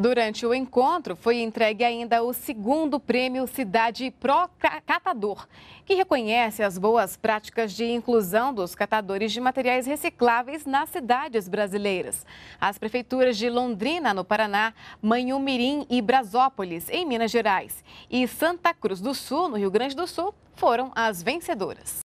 Durante o encontro, foi entregue ainda o segundo prêmio Cidade Pro Catador, que reconhece as boas práticas de inclusão dos catadores de materiais recicláveis nas cidades brasileiras. As prefeituras de Londrina, no Paraná, Manhumirim e Brasópolis, em Minas Gerais, e Santa Cruz do Sul, no Rio Grande do Sul, foram as vencedoras.